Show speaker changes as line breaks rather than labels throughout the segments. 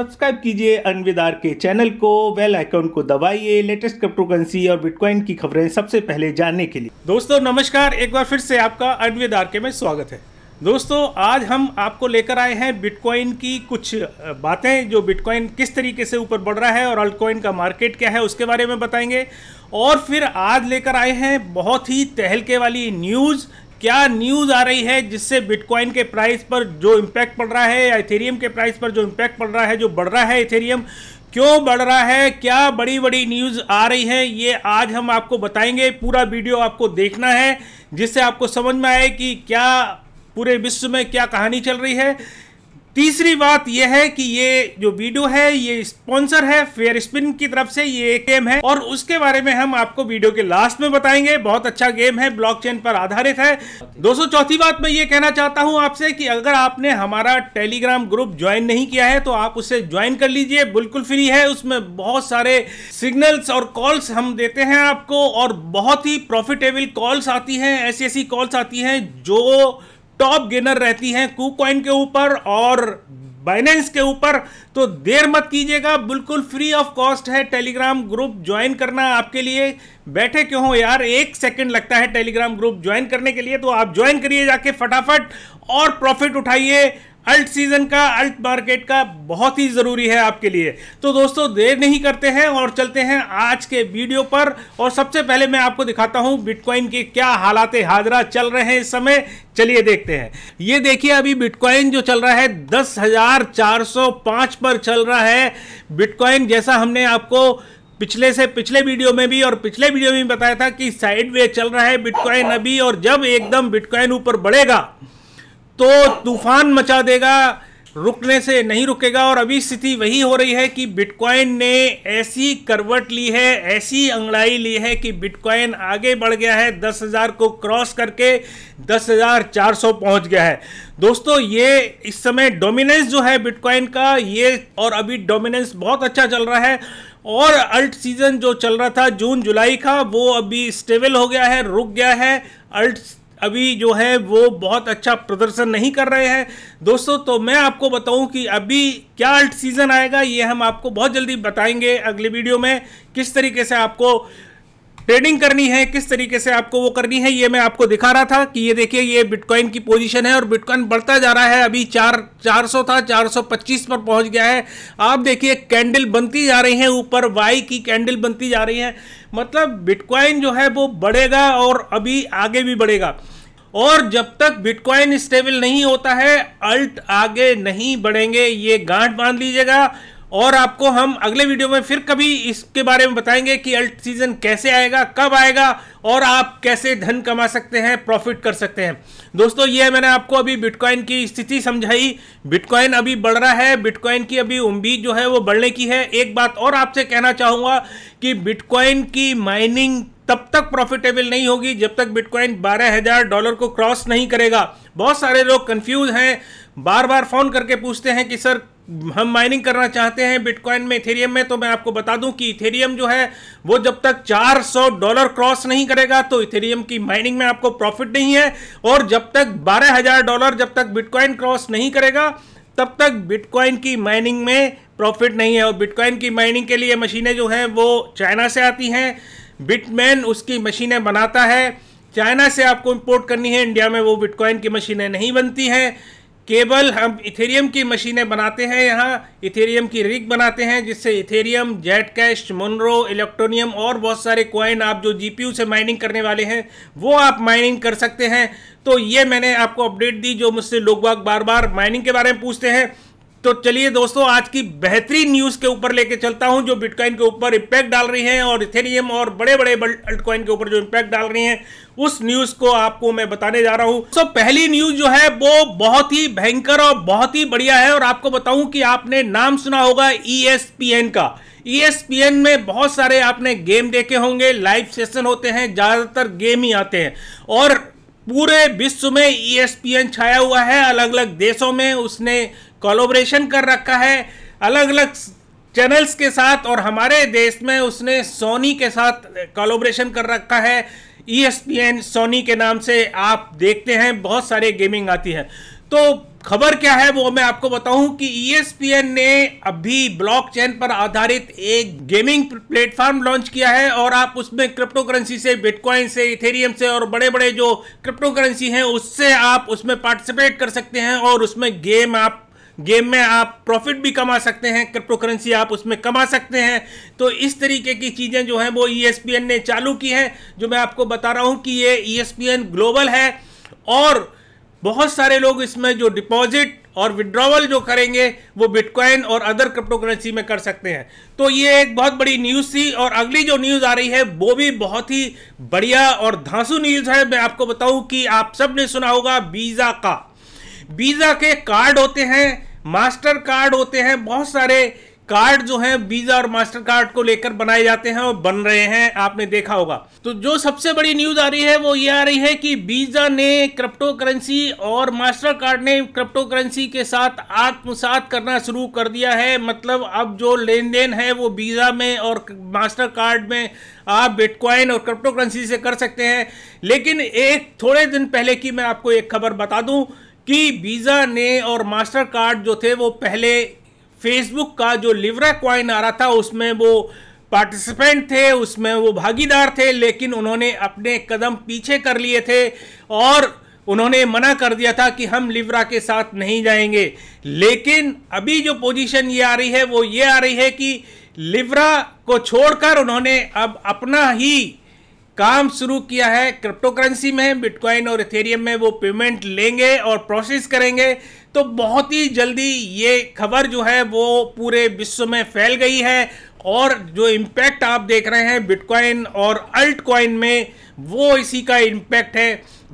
subscribe कीजिए अनविदार के channel को बेल आइकन को दबाइए लेटेस्ट क्रिप्टो करेंसी और बिटकॉइन की खबरें सबसे पहले जानने के लिए दोस्तों नमस्कार एक बार फिर से आपका अनविदार के में स्वागत है दोस्तों आज हम आपको लेकर आए हैं बिटकॉइन की कुछ बातें जो बिटकॉइन किस तरीके से ऊपर बढ़ रहा है और अल्टकॉइन का मार्केट क्या है उसके बारे में बताएंगे और फिर आज लेकर आए हैं बहुत ही तहलके वाली न्यूज़ क्या न्यूज़ आ रही है जिससे बिटकॉइन के प्राइस पर जो इम्पैक्ट पड़ रहा है या इथेरियम के प्राइस पर जो इम्पैक्ट पड़ रहा है जो बढ़ रहा है इथेरियम क्यों बढ़ रहा है क्या बड़ी बड़ी न्यूज़ आ रही है ये आज हम आपको बताएंगे पूरा वीडियो आपको देखना है जिससे आपको समझ में आए कि क्या पूरे विश्व में क्या कहानी चल रही है तीसरी बात यह है कि ये जो वीडियो है ये स्पॉन्सर है फेयर स्पिन की तरफ से ये एक गेम है और उसके बारे में हम आपको वीडियो के लास्ट में बताएंगे बहुत अच्छा गेम है ब्लॉकचेन पर आधारित है दोस्तों चौथी बात मैं ये कहना चाहता हूं आपसे कि अगर आपने हमारा टेलीग्राम ग्रुप ज्वाइन नहीं किया है तो आप उसे ज्वाइन कर लीजिए बिल्कुल फ्री है उसमें बहुत सारे सिग्नल्स और कॉल्स हम देते हैं आपको और बहुत ही प्रॉफिटेबल कॉल्स आती हैं ऐसी ऐसी कॉल्स आती हैं जो टॉप गेनर रहती हैं कू कॉइन के ऊपर और बाइनेंस के ऊपर तो देर मत कीजिएगा बिल्कुल फ्री ऑफ कॉस्ट है टेलीग्राम ग्रुप ज्वाइन करना आपके लिए बैठे क्यों हो यार एक सेकंड लगता है टेलीग्राम ग्रुप ज्वाइन करने के लिए तो आप ज्वाइन करिए जाके फटाफट और प्रॉफिट उठाइए अल्ट सीजन का अल्ट मार्केट का बहुत ही ज़रूरी है आपके लिए तो दोस्तों देर नहीं करते हैं और चलते हैं आज के वीडियो पर और सबसे पहले मैं आपको दिखाता हूं बिटकॉइन के क्या हालात हाजरा चल रहे हैं इस समय चलिए देखते हैं ये देखिए अभी बिटकॉइन जो चल रहा है दस हजार चार सौ पाँच पर चल रहा है बिटकॉइन जैसा हमने आपको पिछले से पिछले वीडियो में भी और पिछले वीडियो में भी बताया था कि साइड वे चल रहा है बिटकॉइन अभी और जब एकदम बिटकॉइन ऊपर बढ़ेगा तो तूफान मचा देगा रुकने से नहीं रुकेगा और अभी स्थिति वही हो रही है कि बिटकॉइन ने ऐसी करवट ली है ऐसी अंगड़ाई ली है कि बिटकॉइन आगे बढ़ गया है दस हज़ार को क्रॉस करके दस हज़ार चार सौ पहुँच गया है दोस्तों ये इस समय डोमिनेंस जो है बिटकॉइन का ये और अभी डोमिनेंस बहुत अच्छा चल रहा है और अल्ट सीजन जो चल रहा था जून जुलाई का वो अभी स्टेबल हो गया है रुक गया है अल्ट अभी जो है वो बहुत अच्छा प्रदर्शन नहीं कर रहे हैं दोस्तों तो मैं आपको बताऊं कि अभी क्या अल्ट सीज़न आएगा ये हम आपको बहुत जल्दी बताएंगे अगले वीडियो में किस तरीके से आपको ट्रेडिंग करनी है किस तरीके से आपको वो करनी है ये मैं आपको दिखा रहा था कि ये देखिए ये बिटकॉइन की पोजीशन है और बिटकॉइन बढ़ता जा रहा है अभी चार चार सौ था चार सौ पच्चीस पर पहुंच गया है आप देखिए कैंडल बनती जा रही है ऊपर वाई की कैंडल बनती जा रही है मतलब बिटकॉइन जो है वो बढ़ेगा और अभी आगे भी बढ़ेगा और जब तक बिटकॉइन स्टेबल नहीं होता है अल्ट आगे नहीं बढ़ेंगे ये गांठ बांध लीजिएगा और आपको हम अगले वीडियो में फिर कभी इसके बारे में बताएंगे कि अल्ट सीजन कैसे आएगा कब आएगा और आप कैसे धन कमा सकते हैं प्रॉफिट कर सकते हैं दोस्तों ये मैंने आपको अभी बिटकॉइन की स्थिति समझाई बिटकॉइन अभी बढ़ रहा है बिटकॉइन की अभी उम्मीद जो है वो बढ़ने की है एक बात और आपसे कहना चाहूँगा कि बिटकॉइन की माइनिंग तब तक प्रॉफिटेबल नहीं होगी जब तक बिटकॉइन 12000 डॉलर को क्रॉस नहीं करेगा बहुत सारे लोग कंफ्यूज हैं बार बार फ़ोन करके पूछते हैं कि सर हम माइनिंग करना चाहते हैं बिटकॉइन में इथेरियम में तो मैं आपको बता दूं कि इथेरियम जो है वो जब तक 400 डॉलर क्रॉस नहीं करेगा तो इथेरियम की माइनिंग में आपको प्रॉफिट नहीं है और जब तक 12000 डॉलर जब तक बिटकॉइन क्रॉस नहीं करेगा तब तक बिटकॉइन की माइनिंग में प्रॉफिट नहीं है और बिटकॉइन की माइनिंग के लिए मशीनें जो हैं वो चाइना से आती हैं बिटमैन उसकी मशीनें बनाता है चाइना से आपको इंपोर्ट करनी है इंडिया में वो बिटकॉइन की मशीनें नहीं बनती हैं केबल हम इथेरियम की मशीनें बनाते हैं यहाँ इथेरियम की रिग बनाते हैं जिससे Ethereum Zcash Monero Electroneum और बहुत सारे कॉइन आप जो जी से माइनिंग करने वाले हैं वो आप माइनिंग कर सकते हैं तो ये मैंने आपको अपडेट दी जो मुझसे लोग बार बार माइनिंग के बारे में पूछते हैं तो चलिए दोस्तों आज की बेहतरीन न्यूज के ऊपर लेके चलता हूं जो बिटकॉइन के ऊपर इम्पैक्ट डाल रही है और इथेरियम और बड़े बड़े अल्टकॉइन के ऊपर जो इम्पैक्ट डाल रही हैं उस न्यूज को आपको मैं बताने जा रहा हूं सो पहली न्यूज जो है वो बहुत ही भयंकर और बहुत ही बढ़िया है और आपको बताऊं कि आपने नाम सुना होगा ई e का ई e में बहुत सारे आपने गेम देखे होंगे लाइव सेशन होते हैं ज्यादातर गेम ही आते हैं और पूरे विश्व में ई e छाया हुआ है अलग अलग देशों में उसने कोलोब्रेशन कर रखा है अलग अलग चैनल्स के साथ और हमारे देश में उसने सोनी के साथ कोलोब्रेशन कर रखा है ई e सोनी के नाम से आप देखते हैं बहुत सारे गेमिंग आती है तो खबर क्या है वो मैं आपको बताऊं कि ई e ने अभी ब्लॉकचेन पर आधारित एक गेमिंग प्लेटफॉर्म लॉन्च किया है और आप उसमें क्रिप्टो करेंसी से बिटकॉइन से इथेरियम से और बड़े बड़े जो क्रिप्टो करेंसी हैं उससे आप उसमें पार्टिसिपेट कर सकते हैं और उसमें गेम आप गेम में आप प्रॉफिट भी कमा सकते हैं क्रिप्टो करेंसी आप उसमें कमा सकते हैं तो इस तरीके की चीज़ें जो हैं वो ई e ने चालू की हैं जो मैं आपको बता रहा हूँ कि ये ई e ग्लोबल है और बहुत सारे लोग इसमें जो डिपॉजिट और विड्रॉवल जो करेंगे वो बिटकॉइन और अदर क्रिप्टो करेंसी में कर सकते हैं तो ये एक बहुत बड़ी न्यूज़ थी और अगली जो न्यूज़ आ रही है वो भी बहुत ही बढ़िया और धांसू न्यूज़ है मैं आपको बताऊं कि आप सब ने सुना होगा वीज़ा का वीज़ा के कार्ड होते हैं मास्टर कार्ड होते हैं बहुत सारे कार्ड जो है वीजा और मास्टर कार्ड को लेकर बनाए जाते हैं और बन रहे हैं आपने देखा होगा तो जो सबसे बड़ी न्यूज आ रही है वो ये आ रही है कि वीजा ने क्रिप्टो करेंसी और मास्टर कार्ड ने क्रिप्टो करेंसी के साथ आत्मसात करना शुरू कर दिया है मतलब अब जो लेन देन है वो वीजा में और मास्टर कार्ड में आप बिटकॉइन और क्रिप्टो करेंसी से कर सकते हैं लेकिन एक थोड़े दिन पहले की मैं आपको एक खबर बता दूं कि वीज़ा ने और मास्टर कार्ड जो थे वो पहले फेसबुक का जो लिवरा क्वाइन आ रहा था उसमें वो पार्टिसिपेंट थे उसमें वो भागीदार थे लेकिन उन्होंने अपने कदम पीछे कर लिए थे और उन्होंने मना कर दिया था कि हम लिवरा के साथ नहीं जाएंगे लेकिन अभी जो पोजीशन ये आ रही है वो ये आ रही है कि लिवरा को छोड़कर उन्होंने अब अपना ही काम शुरू किया है क्रिप्टो करेंसी में बिटकॉइन और इथेरियम में वो पेमेंट लेंगे और प्रोसेस करेंगे तो बहुत ही जल्दी ये खबर जो है वो पूरे विश्व में फैल गई है और जो इम्पैक्ट आप देख रहे हैं बिटकॉइन और अल्ट कॉइन में वो इसी का इम्पैक्ट है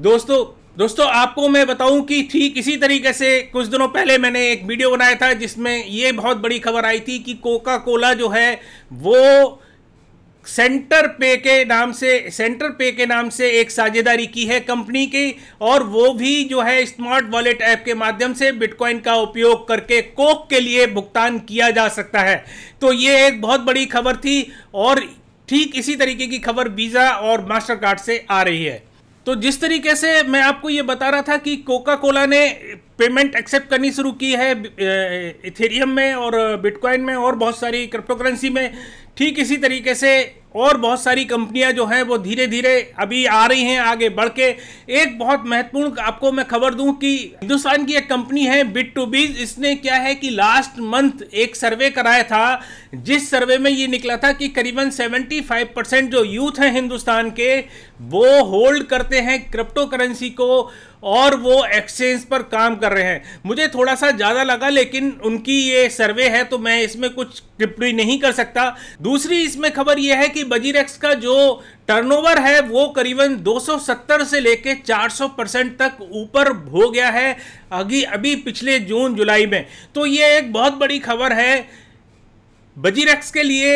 दोस्तों दोस्तों आपको मैं बताऊं कि ठीक इसी तरीके से कुछ दिनों पहले मैंने एक वीडियो बनाया था जिसमें ये बहुत बड़ी खबर आई थी कि कोका कोला जो है वो सेंटर पे के नाम से सेंटर पे के नाम से एक साझेदारी की है कंपनी की और वो भी जो है स्मार्ट वॉलेट ऐप के माध्यम से बिटकॉइन का उपयोग करके कोक के लिए भुगतान किया जा सकता है तो ये एक बहुत बड़ी खबर थी और ठीक इसी तरीके की खबर वीज़ा और मास्टर कार्ड से आ रही है तो जिस तरीके से मैं आपको ये बता रहा था कि कोका कोला ने पेमेंट एक्सेप्ट करनी शुरू की है इथेरियम में और बिटकॉइन में और बहुत सारी क्रिप्टोकरेंसी में ठीक इसी तरीके से और बहुत सारी कंपनियां जो हैं वो धीरे धीरे अभी आ रही हैं आगे बढ़ के एक बहुत महत्वपूर्ण आपको मैं खबर दूं कि हिंदुस्तान की एक कंपनी है बिट टू बीज इसने क्या है कि लास्ट मंथ एक सर्वे कराया था जिस सर्वे में ये निकला था कि करीबन 75 परसेंट जो यूथ हैं हिंदुस्तान के वो होल्ड करते हैं क्रिप्टो करेंसी को और वो एक्सचेंज पर काम कर रहे हैं मुझे थोड़ा सा ज़्यादा लगा लेकिन उनकी ये सर्वे है तो मैं इसमें कुछ टिप्पणी नहीं कर सकता दूसरी इसमें खबर यह है कि बजीरेक्स का जो टर्नओवर है वो करीबन 270 से लेके 400 परसेंट तक ऊपर हो गया है अभी अभी पिछले जून जुलाई में तो ये एक बहुत बड़ी खबर है बजीरेक्स के लिए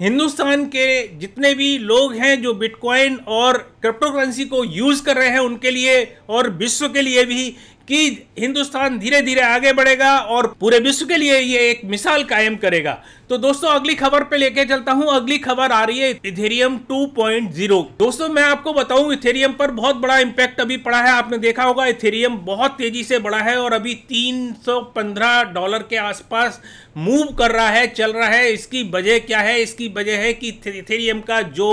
हिंदुस्तान के जितने भी लोग हैं जो बिटकॉइन और क्रिप्टोकरेंसी को यूज़ कर रहे हैं उनके लिए और विश्व के लिए भी कि हिंदुस्तान धीरे धीरे आगे बढ़ेगा और पूरे विश्व के लिए ये एक मिसाल कायम करेगा तो दोस्तों अगली खबर पे लेके चलता हूं अगली खबर आ रही है इथेरियम 2.0 दोस्तों मैं आपको बताऊं इथेरियम पर बहुत बड़ा इम्पैक्ट अभी पड़ा है आपने देखा होगा इथेरियम बहुत तेजी से बढ़ा है और अभी 315 डॉलर के आसपास मूव कर रहा है चल रहा है इसकी वजह क्या है इसकी वजह है कि इथेरियम का जो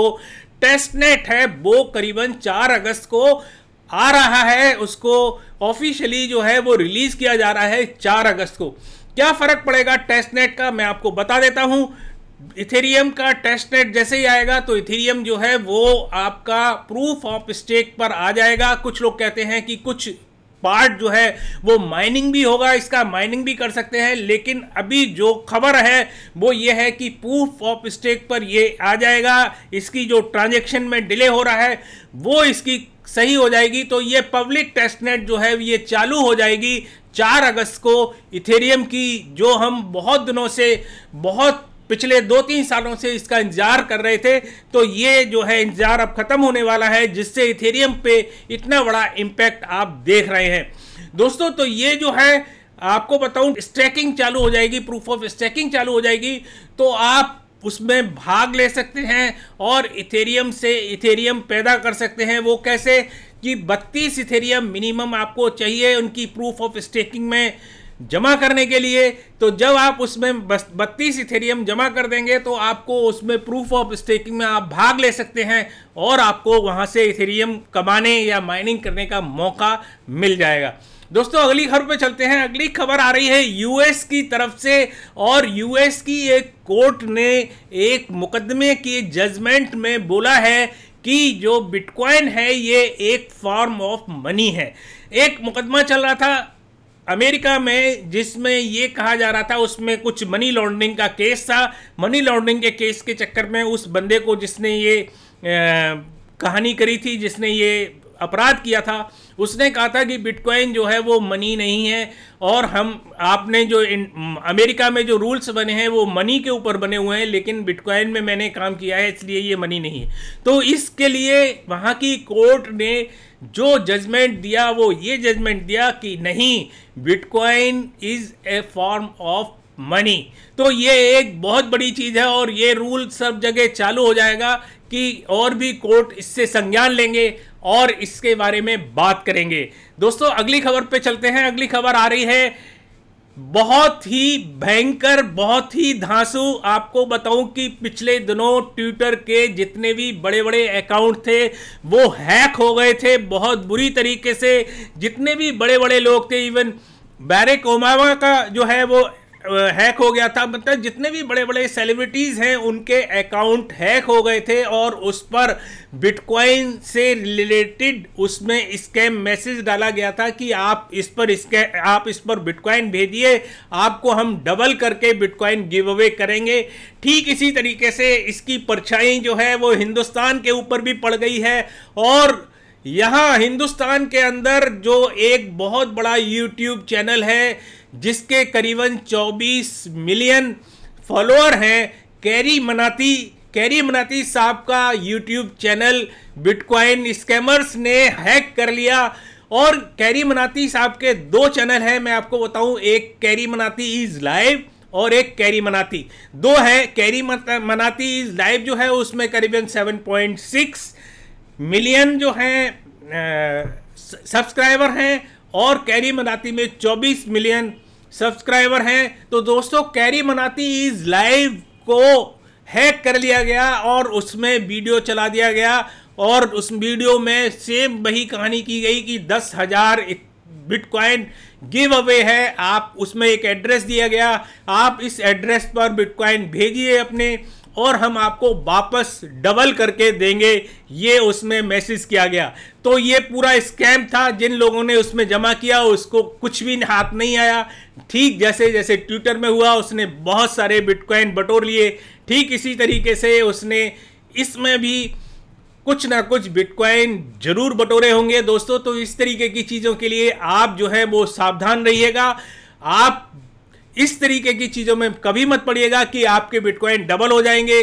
टेस्टनेट है वो करीबन चार अगस्त को आ रहा है उसको ऑफिशियली जो है वो रिलीज किया जा रहा है चार अगस्त को क्या फर्क पड़ेगा टेस्टनेट का मैं आपको बता देता हूं इथेरियम का टेस्टनेट जैसे ही आएगा तो इथेरियम जो है वो आपका प्रूफ ऑफ स्टेक पर आ जाएगा कुछ लोग कहते हैं कि कुछ पार्ट जो है वो माइनिंग भी होगा इसका माइनिंग भी कर सकते हैं लेकिन अभी जो खबर है वो ये है कि प्रूफ ऑफ स्टेक पर ये आ जाएगा इसकी जो ट्रांजेक्शन में डिले हो रहा है वो इसकी सही हो जाएगी तो ये पब्लिक टेस्टनेट जो है ये चालू हो जाएगी चार अगस्त को इथेरियम की जो हम बहुत दिनों से बहुत पिछले दो तीन सालों से इसका इंतजार कर रहे थे तो ये जो है इंतजार अब खत्म होने वाला है जिससे इथेरियम पे इतना बड़ा इम्पैक्ट आप देख रहे हैं दोस्तों तो ये जो है आपको बताऊं स्ट्रैकिंग चालू हो जाएगी प्रूफ ऑफ स्ट्रैकिंग चालू हो जाएगी तो आप उसमें भाग ले सकते हैं और इथेरियम से इथेरियम पैदा कर सकते हैं वो कैसे कि बत्तीस इथेरियम मिनिमम आपको चाहिए उनकी प्रूफ ऑफ स्टेकिंग में जमा करने के लिए तो जब आप उसमें बत्तीस इथेरियम जमा कर देंगे तो आपको उसमें प्रूफ ऑफ स्टेकिंग में आप भाग ले सकते हैं और आपको वहां से इथेरियम कमाने या माइनिंग करने का मौका मिल जाएगा दोस्तों अगली खबर पे चलते हैं अगली खबर आ रही है यूएस की तरफ से और यूएस की एक कोर्ट ने एक मुकदमे की जजमेंट में बोला है कि जो बिटकॉइन है ये एक फॉर्म ऑफ मनी है एक मुकदमा चल रहा था अमेरिका में जिसमें ये कहा जा रहा था उसमें कुछ मनी लॉन्ड्रिंग का केस था मनी लॉन्ड्रिंग के केस के चक्कर में उस बंदे को जिसने ये आ, कहानी करी थी जिसने ये अपराध किया था उसने कहा था कि बिटकॉइन जो है वो मनी नहीं है और हम आपने जो इन, अमेरिका में जो रूल्स बने हैं वो मनी के ऊपर बने हुए हैं लेकिन बिटकॉइन में मैंने काम किया है इसलिए ये मनी नहीं है तो इसके लिए वहाँ की कोर्ट ने जो जजमेंट दिया वो ये जजमेंट दिया कि नहीं bitcoin is a form of money तो ये एक बहुत बड़ी चीज़ है और ये रूल सब जगह चालू हो जाएगा कि और भी कोर्ट इससे संज्ञान लेंगे और इसके बारे में बात करेंगे दोस्तों अगली खबर पे चलते हैं अगली खबर आ रही है बहुत ही भयंकर बहुत ही धांसू आपको बताऊं कि पिछले दिनों ट्विटर के जितने भी बड़े बड़े अकाउंट थे वो हैक हो गए थे बहुत बुरी तरीके से जितने भी बड़े बड़े लोग थे इवन बैरिक ओमावा का जो है वो हैक हो गया था मतलब जितने भी बड़े बड़े सेलिब्रिटीज़ हैं उनके अकाउंट हैक हो गए थे और उस पर बिटकॉइन से रिलेटेड उसमें स्कैम मैसेज डाला गया था कि आप इस पर स्कैम आप इस पर बिटकॉइन भेजिए आपको हम डबल करके बिटकॉइन गिव अवे करेंगे ठीक इसी तरीके से इसकी परछाई जो है वो हिंदुस्तान के ऊपर भी पड़ गई है और यहाँ हिंदुस्तान के अंदर जो एक बहुत बड़ा यूट्यूब चैनल है जिसके करीबन 24 मिलियन फॉलोअर हैं कैरी मनाती कैरी मनाती साहब का यूट्यूब चैनल बिटकॉइन स्कैमर्स ने हैक कर लिया और कैरी मनाती साहब के दो चैनल हैं मैं आपको बताऊं एक कैरी मनाती इज़ लाइव और एक कैरी मनाती दो है कैरी मनाती इज़ लाइव जो है उसमें करीबन 7.6 मिलियन जो हैं सब्सक्राइबर हैं और कैरी मनाती में 24 मिलियन सब्सक्राइबर हैं तो दोस्तों कैरी मनाती इज लाइव को हैक कर लिया गया और उसमें वीडियो चला दिया गया और उस वीडियो में सेम वही कहानी की गई कि दस हज़ार बिटकॉइन गिव अवे है आप उसमें एक एड्रेस दिया गया आप इस एड्रेस पर बिटकॉइन भेजिए अपने और हम आपको वापस डबल करके देंगे ये उसमें मैसेज किया गया तो ये पूरा स्कैम था जिन लोगों ने उसमें जमा किया उसको कुछ भी हाथ नहीं आया ठीक जैसे जैसे ट्विटर में हुआ उसने बहुत सारे बिटकॉइन बटोर लिए ठीक इसी तरीके से उसने इसमें भी कुछ ना कुछ बिटकॉइन जरूर बटोरे होंगे दोस्तों तो इस तरीके की चीज़ों के लिए आप जो है वो सावधान रहिएगा आप इस तरीके की चीज़ों में कभी मत पड़िएगा कि आपके बिटकॉइन डबल हो जाएंगे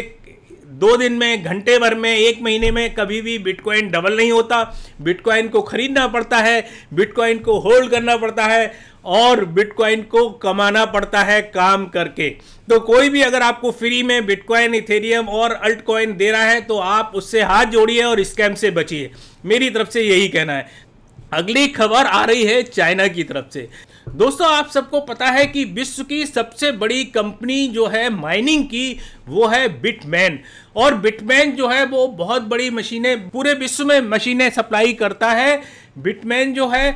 दो दिन में घंटे भर में एक महीने में कभी भी बिटकॉइन डबल नहीं होता बिटकॉइन को खरीदना पड़ता है बिटकॉइन को होल्ड करना पड़ता है और बिटकॉइन को कमाना पड़ता है काम करके तो कोई भी अगर आपको फ्री में बिटकॉइन इथेरियम और अल्ट कॉइन दे रहा है तो आप उससे हाथ जोड़िए और स्कैम से बचिए मेरी तरफ से यही कहना है अगली खबर आ रही है चाइना की तरफ से दोस्तों आप सबको पता है कि विश्व की सबसे बड़ी कंपनी जो है माइनिंग की वो है बिटमैन और बिटमैन जो है वो बहुत बड़ी मशीनें पूरे विश्व में मशीनें सप्लाई करता है बिटमैन जो है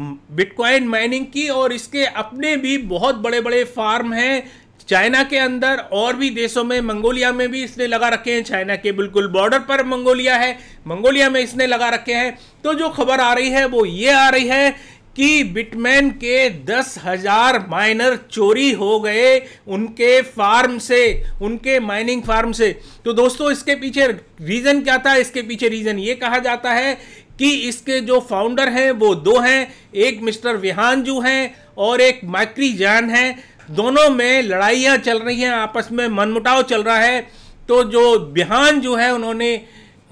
बिटकॉइन माइनिंग की और इसके अपने भी बहुत बड़े बड़े फार्म हैं चाइना के अंदर और भी देशों में मंगोलिया में भी इसने लगा रखे हैं चाइना के बिल्कुल बॉर्डर पर मंगोलिया है मंगोलिया में इसने लगा रखे हैं तो जो खबर आ रही है वो ये आ रही है कि बिटमैन के दस हजार माइनर चोरी हो गए उनके फार्म से उनके माइनिंग फार्म से तो दोस्तों इसके पीछे रीज़न क्या था इसके पीछे रीज़न ये कहा जाता है कि इसके जो फाउंडर हैं वो दो हैं एक मिस्टर विहानजू हैं और एक माइक्री जैन हैं दोनों में लड़ाइयाँ चल रही हैं आपस में मनमुटाव चल रहा है तो जो बिहान जो है उन्होंने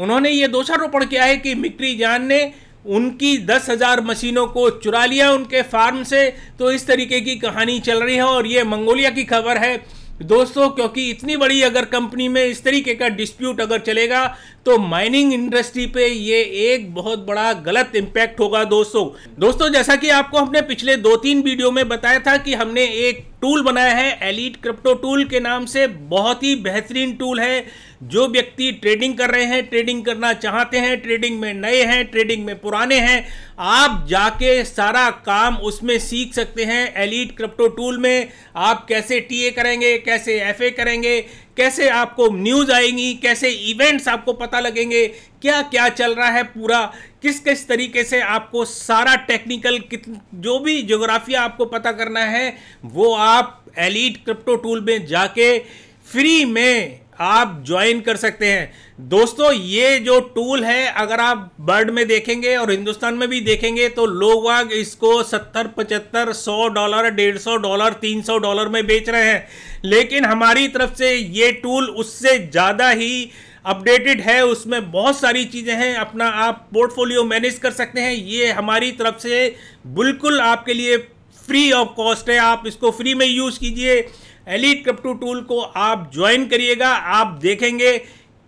उन्होंने ये दोषारोपण किया है कि मिक्री जान ने उनकी दस हजार मशीनों को चुरा लिया उनके फार्म से तो इस तरीके की कहानी चल रही है और ये मंगोलिया की खबर है दोस्तों क्योंकि इतनी बड़ी अगर कंपनी में इस तरीके का डिस्प्यूट अगर चलेगा तो माइनिंग इंडस्ट्री पे ये एक बहुत बड़ा गलत इम्पैक्ट होगा दोस्तों दोस्तों जैसा कि आपको हमने पिछले दो तीन वीडियो में बताया था कि हमने एक टूल बनाया है एलिट क्रिप्टो टूल के नाम से बहुत ही बेहतरीन टूल है जो व्यक्ति ट्रेडिंग कर रहे हैं ट्रेडिंग करना चाहते हैं ट्रेडिंग में नए हैं ट्रेडिंग में पुराने हैं आप जाके सारा काम उसमें सीख सकते हैं एलिट क्रिप्टो टूल में आप कैसे टीए करेंगे कैसे एफए करेंगे कैसे आपको न्यूज़ आएंगी कैसे इवेंट्स आपको पता लगेंगे क्या क्या चल रहा है पूरा किस किस तरीके से आपको सारा टेक्निकल कित जो भी जोग्राफिया आपको पता करना है वो आप एलिट क्रिप्टो टूल में जाके फ्री में आप ज्वाइन कर सकते हैं दोस्तों ये जो टूल है अगर आप बर्ड में देखेंगे और हिंदुस्तान में भी देखेंगे तो लोग वाग इसको सत्तर पचहत्तर सौ डॉलर डेढ़ सौ डॉलर तीन सौ डॉलर में बेच रहे हैं लेकिन हमारी तरफ से ये टूल उससे ज़्यादा ही अपडेटेड है उसमें बहुत सारी चीज़ें हैं अपना आप पोर्टफोलियो मैनेज कर सकते हैं ये हमारी तरफ से बिल्कुल आपके लिए फ्री ऑफ कॉस्ट है आप इसको फ्री में यूज़ कीजिए एलिट क्रिप्टो टूल को आप ज्वाइन करिएगा आप देखेंगे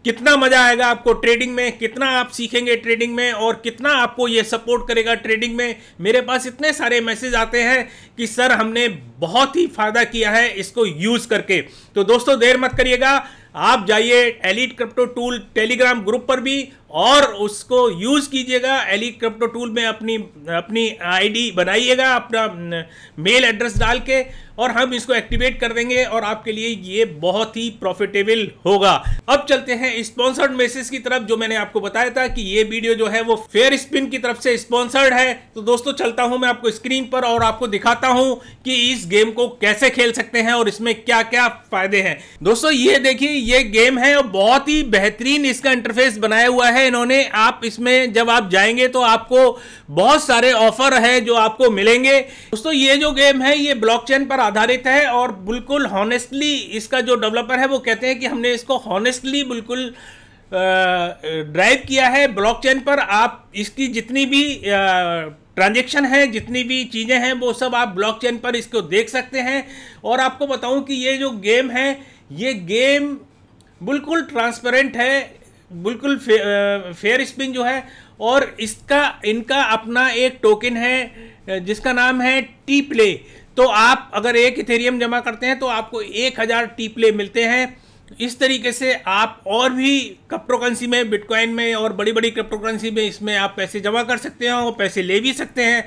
कितना मजा आएगा आपको ट्रेडिंग में कितना आप सीखेंगे ट्रेडिंग में और कितना आपको ये सपोर्ट करेगा ट्रेडिंग में मेरे पास इतने सारे मैसेज आते हैं कि सर हमने बहुत ही फायदा किया है इसको यूज करके तो दोस्तों देर मत करिएगा आप जाइए elite crypto tool Telegram group पर भी और उसको यूज़ कीजिएगा एलिट क्रिप्टो टूल में अपनी अपनी आईडी बनाइएगा अपना मेल एड्रेस डाल के और हम इसको एक्टिवेट कर देंगे और आपके लिए ये बहुत ही प्रॉफिटेबल होगा अब चलते हैं स्पॉन्सर्ड मैसेज की तरफ जो मैंने आपको बताया था कि ये वीडियो जो है वो फेयर स्पिन की तरफ से स्पॉन्सर्ड है तो दोस्तों चलता हूं मैं आपको स्क्रीन पर और आपको दिखाता हूं कि इस गेम को कैसे खेल सकते हैं और इसमें क्या क्या फायदे हैं दोस्तों ये देखिए ये गेम है और बहुत ही बेहतरीन इसका इंटरफेस बनाया हुआ है इन्होंने आप इसमें जब आप जाएंगे तो आपको बहुत सारे ऑफर है जो आपको मिलेंगे दोस्तों ये जो गेम है ये ब्लॉकचेन पर आधारित है और बिल्कुल हॉनेस्टली इसका जो डेवलपर है वो कहते हैं कि हमने इसको हॉनेस्टली बिल्कुल ड्राइव किया है ब्लॉकचेन पर आप इसकी जितनी भी आ, ट्रांजेक्शन है जितनी भी चीज़ें हैं वो सब आप ब्लॉकचेन पर इसको देख सकते हैं और आपको बताऊं कि ये जो गेम है ये गेम बिल्कुल ट्रांसपेरेंट है बिल्कुल फेयर स्पिन जो है और इसका इनका अपना एक टोकन है जिसका नाम है टी प्ले तो आप अगर एक इथेरियम जमा करते हैं तो आपको एक हज़ार टी प्ले मिलते हैं इस तरीके से आप और भी क्रिप्टोकरेंसी में बिटकॉइन में और बड़ी बड़ी क्रिप्टोकरेंसी में इसमें आप पैसे जमा कर सकते हैं और पैसे ले भी सकते हैं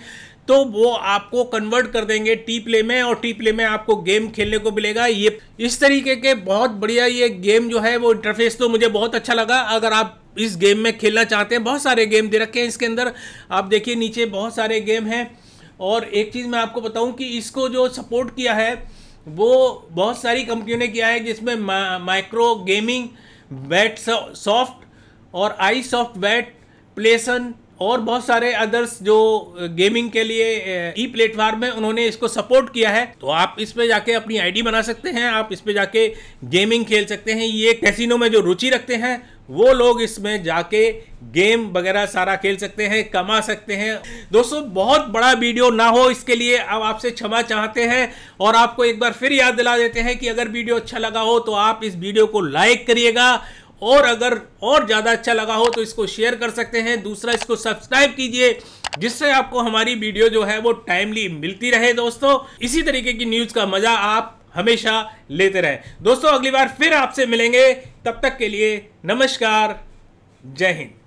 तो वो आपको कन्वर्ट कर देंगे टी प्ले में और टी प्ले में आपको गेम खेलने को मिलेगा ये इस तरीके के बहुत बढ़िया ये गेम जो है वो इंटरफेस तो मुझे बहुत अच्छा लगा अगर आप इस गेम में खेलना चाहते हैं बहुत सारे गेम दे रखे हैं इसके अंदर आप देखिए नीचे बहुत सारे गेम हैं और एक चीज़ मैं आपको बताऊं कि इसको जो सपोर्ट किया है वो बहुत सारी कंपनियों ने किया है जिसमें माइक्रो गेमिंग बैट सॉफ्ट और आई सॉफ्ट बैट प्लेसन और बहुत सारे अदर्स जो गेमिंग के लिए ई प्लेटफॉर्म है उन्होंने इसको सपोर्ट किया है तो आप इस पे जाके अपनी आईडी बना सकते हैं आप इस पे जाके गेमिंग खेल सकते हैं ये कैसीनो में जो रुचि रखते हैं वो लोग इसमें जाके गेम वगैरह सारा खेल सकते हैं कमा सकते हैं दोस्तों बहुत बड़ा वीडियो ना हो इसके लिए अब आपसे क्षमा चाहते हैं और आपको एक बार फिर याद दिला देते हैं कि अगर वीडियो अच्छा लगा हो तो आप इस वीडियो को लाइक करिएगा और अगर और ज़्यादा अच्छा लगा हो तो इसको शेयर कर सकते हैं दूसरा इसको सब्सक्राइब कीजिए जिससे आपको हमारी वीडियो जो है वो टाइमली मिलती रहे दोस्तों इसी तरीके की न्यूज़ का मज़ा आप हमेशा लेते रहें दोस्तों अगली बार फिर आपसे मिलेंगे तब तक के लिए नमस्कार जय हिंद